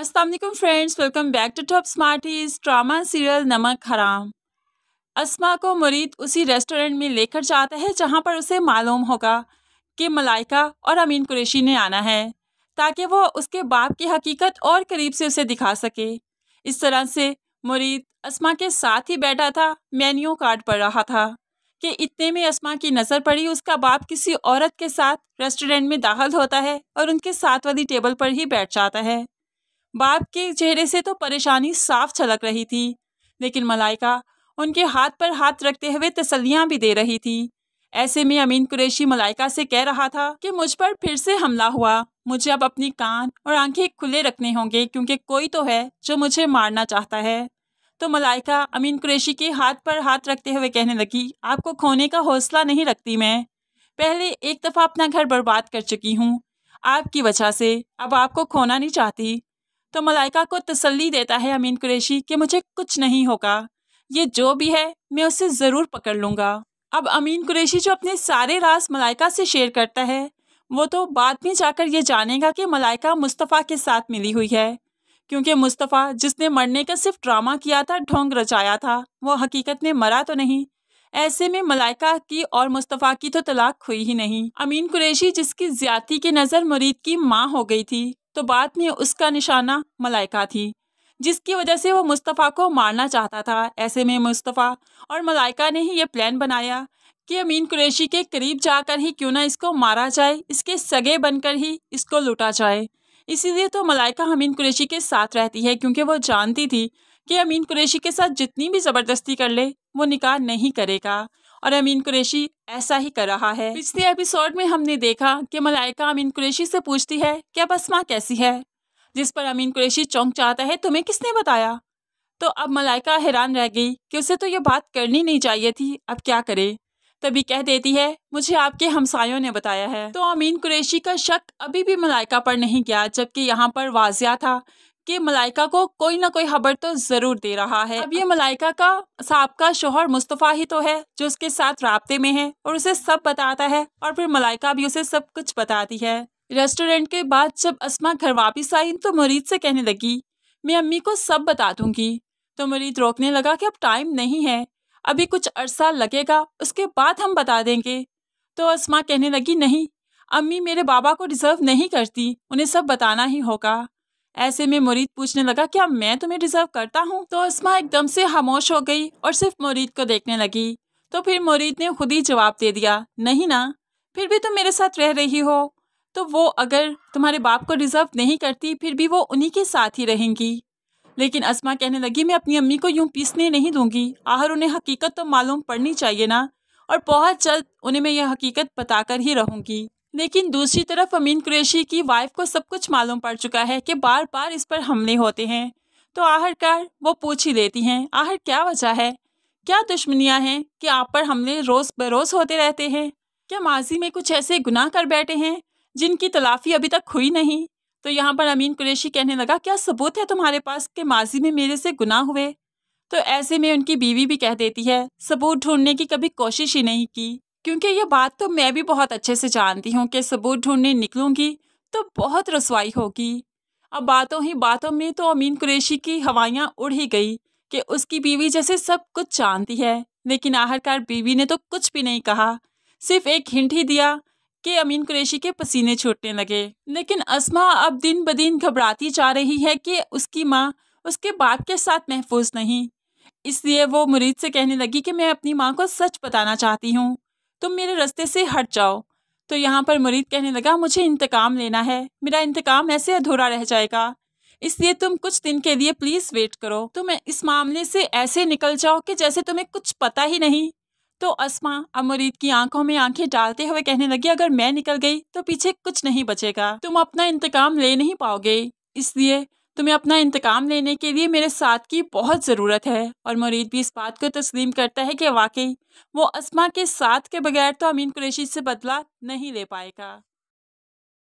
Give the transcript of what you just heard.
Aslam friends welcome back to top smarties drama serial Namak Haram Asma को मुरीद उसी रेस्टोरेंट में लेकर जाता है जहां पर उसे मालूम होगा कि मलाइका और अमीन कुरेशी ने आना है ताकि वो उसके बाप की हकीकत और करीब से उसे दिखा सके इस तरह से मुरीद असमा के साथ ही बैठा था मेन्यू कार्ड पढ़ रहा था कि इतने में असमा की नज़र पड़ी उसका बाप किसी औरत के साथ रेस्टोरेंट में दाखिल होता है और उनके साथ वाली टेबल पर ही बैठ जाता है बाप के चेहरे से तो परेशानी साफ छलक रही थी लेकिन मलाइका उनके हाथ पर हाथ रखते हुए तसलियां भी दे रही थी ऐसे में अमीन कुरैशी मलाइका से कह रहा था कि मुझ पर फिर से हमला हुआ मुझे अब अपनी कान और आंखें खुले रखने होंगे क्योंकि कोई तो है जो मुझे मारना चाहता है तो मलाइका अमीन कुरैशी के हाथ पर हाथ रखते हुए कहने लगी आपको खोने का हौसला नहीं रखती मैं पहले एक दफ़ा अपना घर बर्बाद कर चुकी हूँ आपकी वजह से अब आपको खोना नहीं चाहती तो मलाइका को तसल्ली देता है अमीन कुरैशी कि मुझे कुछ नहीं होगा ये जो भी है मैं उसे ज़रूर पकड़ लूँगा अब अमीन कुरैशी जो अपने सारे रास मलाइका से शेयर करता है वो तो बाद में जाकर ये जानेगा कि मलाइका मुस्तफ़ा के साथ मिली हुई है क्योंकि मुस्तफ़ा जिसने मरने का सिर्फ ड्रामा किया था ढोंग रचाया था वो हकीकत में मरा तो नहीं ऐसे में मलाइका की और मुस्तफ़ा की तो तलाक हुई ही नहीं अमीन कुरैशी जिसकी ज्यादा की नज़र मुरीद की माँ हो गई थी तो बाद में उसका निशाना मलाइका थी जिसकी वजह से वो मुस्तफ़ा को मारना चाहता था ऐसे में मुस्तफ़ा और मलाइका ने ही ये प्लान बनाया कि अमीन कुरैशी के करीब जाकर ही क्यों ना इसको मारा जाए इसके सगे बनकर ही इसको लूटा जाए इसीलिए तो मलाइका अमीन कुरैशी के साथ रहती है क्योंकि वो जानती थी कि अमीन कुरैशी के साथ जितनी भी ज़बरदस्ती कर ले वो निकाह नहीं करेगा और अमीन कुरेशी ऐसा ही कर रहा है पिछले एपिसोड में हमने देखा कि मलाइका अमीन कुरेशी से पूछती है कि अब असमा कैसी है जिस पर अमीन कुरेशी चौंक जाता है तुम्हें किसने बताया तो अब मलाइका हैरान रह गई कि उसे तो ये बात करनी नहीं चाहिए थी अब क्या करे तभी कह देती है मुझे आपके हमसायों ने बताया है तो अमीन कुरेशी का शक अभी भी मलाइका पर नहीं गया जबकि यहाँ पर वाजिया था कि मलाइका को कोई ना कोई खबर तो ज़रूर दे रहा है अब ये मलाइका का सबका शोहर मुस्तफ़ा ही तो है जो उसके साथ रबते में है और उसे सब बताता है और फिर मलाइका भी उसे सब कुछ बताती है रेस्टोरेंट के बाद जब असमा घर वापस आई तो मुरीद से कहने लगी मैं अम्मी को सब बता दूंगी तो मुरीद रोकने लगा कि अब टाइम नहीं है अभी कुछ अरसा लगेगा उसके बाद हम बता देंगे तो असमा कहने लगी नहीं अम्मी मेरे बाबा को डिज़र्व नहीं करती उन्हें सब बताना ही होगा ऐसे में मुरीद पूछने लगा क्या मैं तुम्हें डिजर्व करता हूँ तो उस्मा एकदम से खामोश हो गई और सिर्फ मुरीद को देखने लगी तो फिर मुरीद ने खुद ही जवाब दे दिया नहीं ना फिर भी तुम मेरे साथ रह रही हो तो वो अगर तुम्हारे बाप को डिजर्व नहीं करती फिर भी वो उन्हीं के साथ ही रहेंगी लेकिन अस्मा कहने लगी मैं अपनी अम्मी को यूं पीसने नहीं दूंगी आहर उन्हें हकीकत तो मालूम पड़नी चाहिए ना और बहुत जल्द उन्हें मैं यह हकीकत बताकर ही रहूंगी लेकिन दूसरी तरफ अमीन कुरैशी की वाइफ को सब कुछ मालूम पड़ चुका है कि बार बार इस पर हमले होते हैं तो आखिरकार वो पूछ ही लेती हैं आखिर क्या वजह है क्या दुश्मनियाँ हैं कि आप पर हमले रोज़ बरोज़ होते रहते हैं क्या माजी में कुछ ऐसे गुनाह कर बैठे हैं जिनकी तलाफी अभी तक हुई नहीं तो यहाँ पर अमीन कुरैशी कहने लगा क्या सबूत है तुम्हारे पास कि माजी में मेरे से गुनाह हुए तो ऐसे में उनकी बीवी भी कह देती है सबूत ढूंढने की कभी कोशिश ही नहीं की क्योंकि ये बात तो मैं भी बहुत अच्छे से जानती हूँ कि सबूत ढूंढने निकलूँगी तो बहुत रसवाई होगी अब बातों ही बातों में तो अमीन कुरेशी की हवाइयाँ उड़ ही गई कि उसकी बीवी जैसे सब कुछ जानती है लेकिन आखिरकार बीवी ने तो कुछ भी नहीं कहा सिर्फ एक हिंट ही दिया कि अमीन कुरेशी के पसीने छूटने लगे लेकिन असमा अब दिन ब दिन घबराती जा रही है कि उसकी माँ उसके बाप के साथ महफूज नहीं इसलिए वो मुरीद से कहने लगी कि मैं अपनी माँ को सच बताना चाहती हूँ तुम मेरे रास्ते से हट जाओ तो यहाँ पर मुरीद कहने लगा मुझे इंतकाम लेना है मेरा इंतकाम ऐसे अधूरा रह जाएगा इसलिए तुम कुछ दिन के लिए प्लीज़ वेट करो तुम तो इस मामले से ऐसे निकल जाओ कि जैसे तुम्हें कुछ पता ही नहीं तो असमा अब मुरीद की आंखों में आंखें डालते हुए कहने लगी अगर मैं निकल गई तो पीछे कुछ नहीं बचेगा तुम अपना इंतकाम ले नहीं पाओगे इसलिए तुम्हें अपना इंतकाम लेने के लिए मेरे साथ की बहुत ज़रूरत है और मुरीद भी इस बात को तस्लीम करता है कि वाकई वो असमा के साथ के बगैर तो अमीन कुरेशी से बदला नहीं ले पाएगा